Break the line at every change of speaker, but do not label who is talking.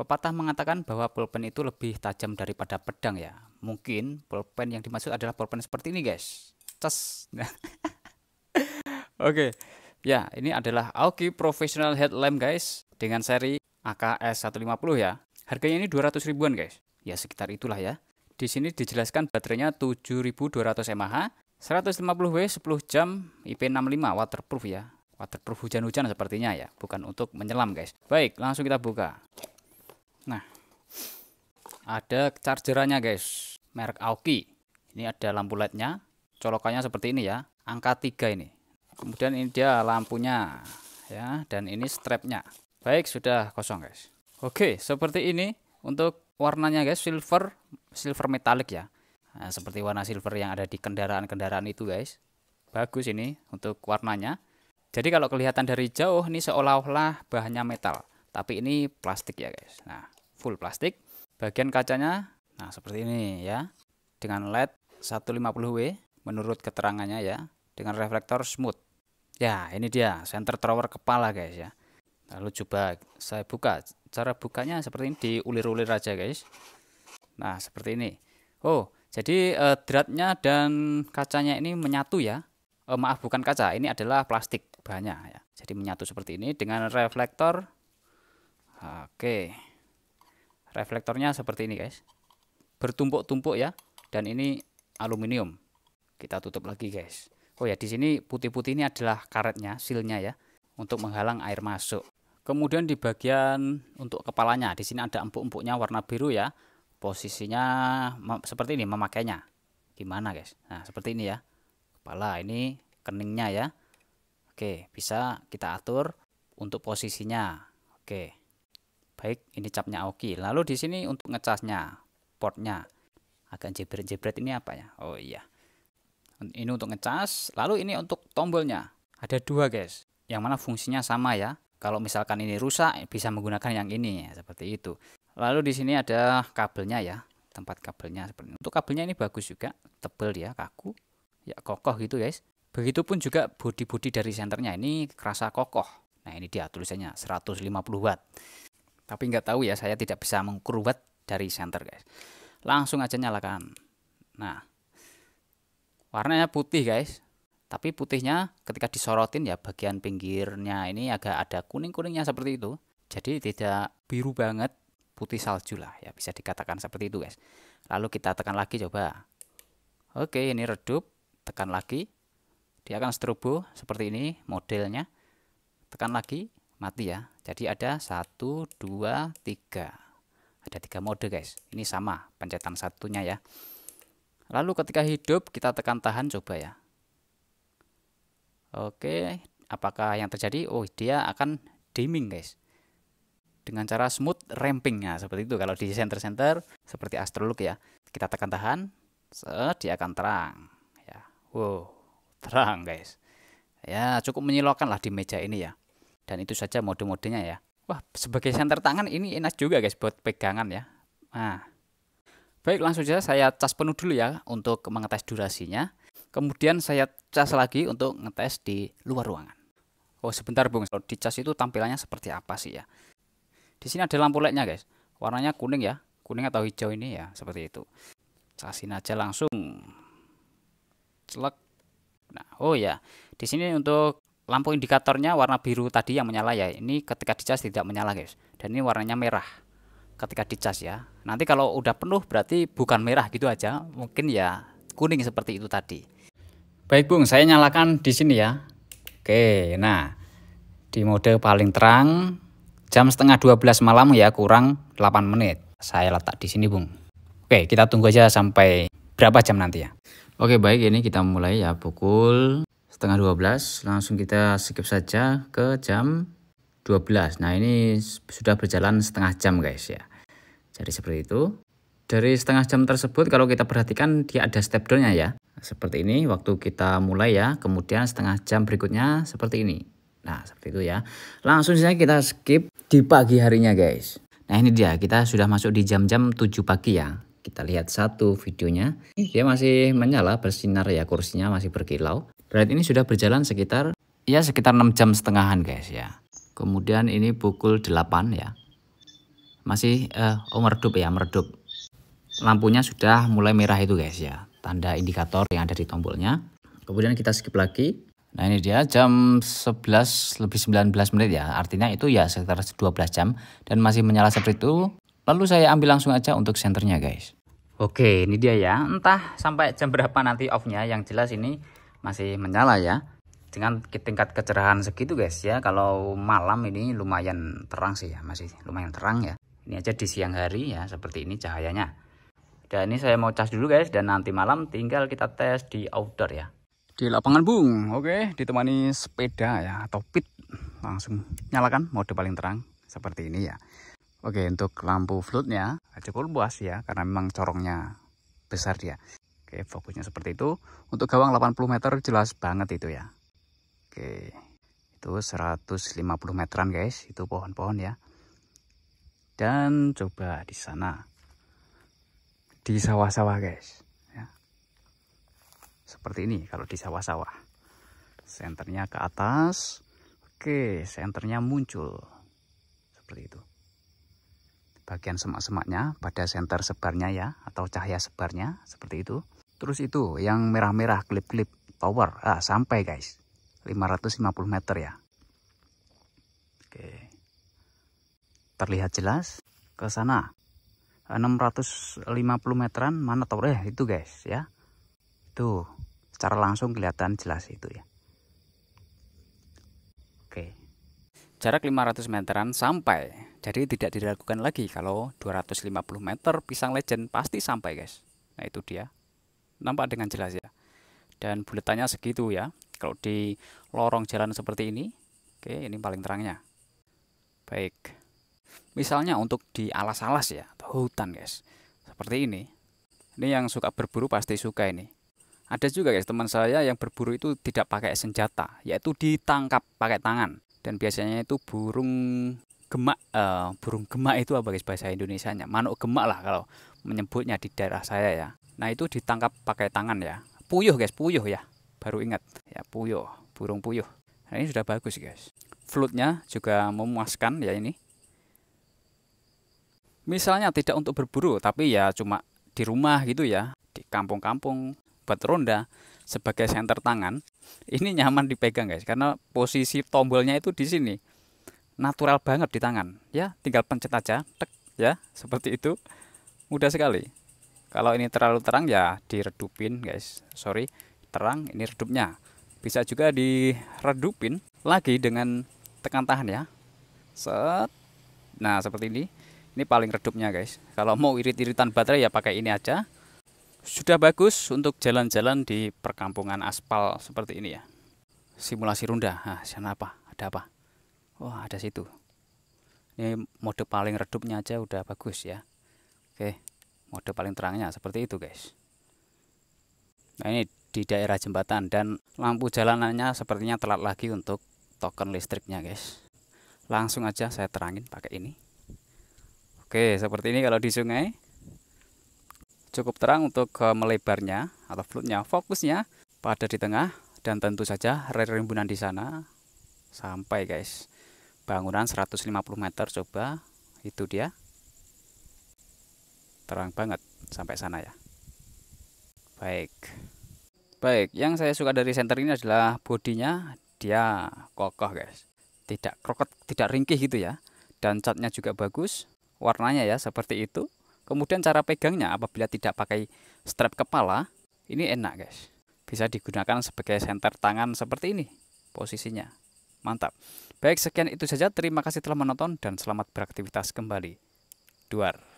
Pepatah mengatakan bahwa pulpen itu lebih tajam daripada pedang ya. Mungkin pulpen yang dimaksud adalah pulpen seperti ini guys. Cus. Oke. Okay. Ya, ini adalah Aoki Professional Headlamp guys dengan seri AKS 150 ya. Harganya ini 200 ribuan guys. Ya sekitar itulah ya. Di sini dijelaskan baterainya 7200 mAh, 150 W 10 jam, IP65 waterproof ya. Waterproof hujan-hujan sepertinya ya, bukan untuk menyelam guys. Baik, langsung kita buka. Ada chargerannya guys, merek Aoki. Ini ada lampu lednya, colokannya seperti ini ya, angka 3 ini. Kemudian ini dia lampunya ya, dan ini strapnya. Baik, sudah kosong guys. Oke, seperti ini untuk warnanya guys, silver, silver metalik ya. Nah, seperti warna silver yang ada di kendaraan-kendaraan itu guys. Bagus ini untuk warnanya. Jadi kalau kelihatan dari jauh ini seolah-olah bahannya metal, tapi ini plastik ya guys. Nah, full plastik. Bagian kacanya nah seperti ini ya. Dengan LED 150W menurut keterangannya ya, dengan reflektor smooth. Ya, ini dia center tower kepala guys ya. Lalu coba saya buka. Cara bukanya seperti ini diulir-ulir aja guys. Nah, seperti ini. Oh, jadi eh, dratnya dan kacanya ini menyatu ya. Eh, maaf bukan kaca, ini adalah plastik bahannya ya. Jadi menyatu seperti ini dengan reflektor. Oke reflektornya seperti ini guys bertumpuk-tumpuk ya dan ini aluminium kita tutup lagi guys oh ya di sini putih-putih ini adalah karetnya silnya ya untuk menghalang air masuk kemudian di bagian untuk kepalanya di sini ada empuk-empuknya warna biru ya posisinya seperti ini memakainya gimana guys nah seperti ini ya kepala ini keningnya ya oke bisa kita atur untuk posisinya oke Baik, ini capnya Aoki. Lalu di sini untuk ngecasnya, portnya. Agak jebret-jebret ini apa ya? Oh iya. Ini untuk ngecas, lalu ini untuk tombolnya. Ada dua guys, yang mana fungsinya sama ya. Kalau misalkan ini rusak, bisa menggunakan yang ini, ya, seperti itu. Lalu di sini ada kabelnya ya, tempat kabelnya seperti ini. Untuk kabelnya ini bagus juga, tebel ya, kaku. Ya kokoh gitu guys. Begitupun juga bodi-bodi dari senternya ini kerasa kokoh. Nah ini dia tulisannya 150 watt. Tapi nggak tahu ya, saya tidak bisa mengukur dari center guys. Langsung aja nyalakan. Nah, warnanya putih guys. Tapi putihnya ketika disorotin ya bagian pinggirnya ini agak ada kuning-kuningnya seperti itu. Jadi tidak biru banget, putih salju lah ya bisa dikatakan seperti itu guys. Lalu kita tekan lagi coba. Oke, ini redup, tekan lagi. Dia akan strobo seperti ini modelnya. Tekan lagi, mati ya jadi ada satu dua tiga ada tiga mode guys ini sama pencetan satunya ya lalu ketika hidup kita tekan tahan coba ya oke apakah yang terjadi oh dia akan dimming guys dengan cara smooth ramping ya seperti itu kalau di center center seperti astrolog ya kita tekan tahan dia akan terang ya wow terang guys ya cukup menyilaukan lah di meja ini ya dan itu saja mode-modenya ya wah sebagai center tangan ini enak juga guys buat pegangan ya nah baik langsung saja saya cas penuh dulu ya untuk mengetes durasinya kemudian saya cas lagi untuk ngetes di luar ruangan oh sebentar bung kalau di cas itu tampilannya seperti apa sih ya di sini ada lampu lednya guys warnanya kuning ya kuning atau hijau ini ya seperti itu casin aja langsung celak nah oh ya di sini untuk lampu indikatornya warna biru tadi yang menyala ya ini ketika dicas tidak menyala guys dan ini warnanya merah ketika dicas ya nanti kalau udah penuh berarti bukan merah gitu aja mungkin ya kuning seperti itu tadi baik Bung saya nyalakan di sini ya Oke nah di mode paling terang jam setengah 12 malam ya kurang 8 menit saya letak di sini Bung Oke kita tunggu aja sampai berapa jam nanti ya Oke baik ini kita mulai ya pukul setengah 12 langsung kita skip saja ke jam 12 nah ini sudah berjalan setengah jam guys ya jadi seperti itu dari setengah jam tersebut kalau kita perhatikan dia ada step down nya ya seperti ini waktu kita mulai ya kemudian setengah jam berikutnya seperti ini nah seperti itu ya langsung saja kita skip di pagi harinya guys nah ini dia kita sudah masuk di jam-jam 7 pagi ya kita lihat satu videonya dia masih menyala bersinar ya kursinya masih berkilau Berarti ini sudah berjalan sekitar ya sekitar 6 jam setengahan guys ya. Kemudian ini pukul 8 ya. Masih eh, oh meredup ya, meredup. Lampunya sudah mulai merah itu guys ya. Tanda indikator yang ada di tombolnya. Kemudian kita skip lagi. Nah ini dia jam 11 lebih 19 menit ya. Artinya itu ya sekitar 12 jam dan masih menyala seperti itu. Lalu saya ambil langsung aja untuk senternya guys. Oke ini dia ya. Entah sampai jam berapa nanti offnya. Yang jelas ini masih menyala ya dengan tingkat kecerahan segitu guys ya kalau malam ini lumayan terang sih ya masih lumayan terang ya ini aja di siang hari ya seperti ini cahayanya dan ini saya mau cas dulu guys dan nanti malam tinggal kita tes di outdoor ya di lapangan bung oke ditemani sepeda ya atau pit langsung nyalakan mode paling terang seperti ini ya oke untuk lampu floodnya cukup luas ya karena memang corongnya besar dia Oke, fokusnya seperti itu. Untuk gawang 80 meter jelas banget itu ya. Oke, itu 150 meteran guys, itu pohon-pohon ya. Dan coba di sana, di sawah-sawah guys. Ya. Seperti ini kalau di sawah-sawah. Senternya ke atas, oke, senternya muncul. Seperti itu bagian semak-semaknya pada senter sebarnya ya atau cahaya sebarnya seperti itu Terus itu yang merah-merah klip-klip tower ah, sampai guys 550 meter ya. Oke. Terlihat jelas ke sana. 650 ah, meteran mana tower ya itu guys ya. Tuh, secara langsung kelihatan jelas itu ya. Oke. Jarak 500 meteran sampai. Jadi tidak diragukan lagi kalau 250 meter pisang legend pasti sampai guys. Nah itu dia nampak dengan jelas ya dan buletannya segitu ya kalau di lorong jalan seperti ini oke ini paling terangnya baik misalnya untuk di alas-alas ya atau hutan guys seperti ini ini yang suka berburu pasti suka ini ada juga guys teman saya yang berburu itu tidak pakai senjata yaitu ditangkap pakai tangan dan biasanya itu burung gemak uh, burung gemak itu apa guys bahasa Indonesia nya manuk gemak lah kalau menyebutnya di daerah saya ya Nah itu ditangkap pakai tangan ya. Puyuh guys, puyuh ya. Baru ingat ya puyuh, burung puyuh. Nah ini sudah bagus guys. Flutnya juga memuaskan ya ini. Misalnya tidak untuk berburu tapi ya cuma di rumah gitu ya, di kampung-kampung buat ronda sebagai senter tangan. Ini nyaman dipegang guys karena posisi tombolnya itu di sini. Natural banget di tangan ya, tinggal pencet aja, tek ya, seperti itu. Mudah sekali kalau ini terlalu terang ya diredupin guys sorry terang ini redupnya bisa juga diredupin lagi dengan tekan tahan ya set nah seperti ini ini paling redupnya guys kalau mau irit-iritan baterai ya pakai ini aja sudah bagus untuk jalan-jalan di perkampungan aspal seperti ini ya simulasi ronda. nah sana apa ada apa oh ada situ ini mode paling redupnya aja udah bagus ya oke mode paling terangnya seperti itu guys nah ini di daerah jembatan dan lampu jalanannya sepertinya telat lagi untuk token listriknya guys langsung aja saya terangin pakai ini oke seperti ini kalau di sungai cukup terang untuk e, melebarnya atau flutnya fokusnya pada di tengah dan tentu saja rerimbunan di sana sampai guys bangunan 150 meter coba itu dia terang banget sampai sana ya baik baik yang saya suka dari center ini adalah bodinya dia kokoh guys tidak kroket, tidak ringkih gitu ya dan catnya juga bagus warnanya ya seperti itu kemudian cara pegangnya apabila tidak pakai strap kepala ini enak guys bisa digunakan sebagai senter tangan seperti ini posisinya mantap baik sekian itu saja terima kasih telah menonton dan selamat beraktivitas kembali duar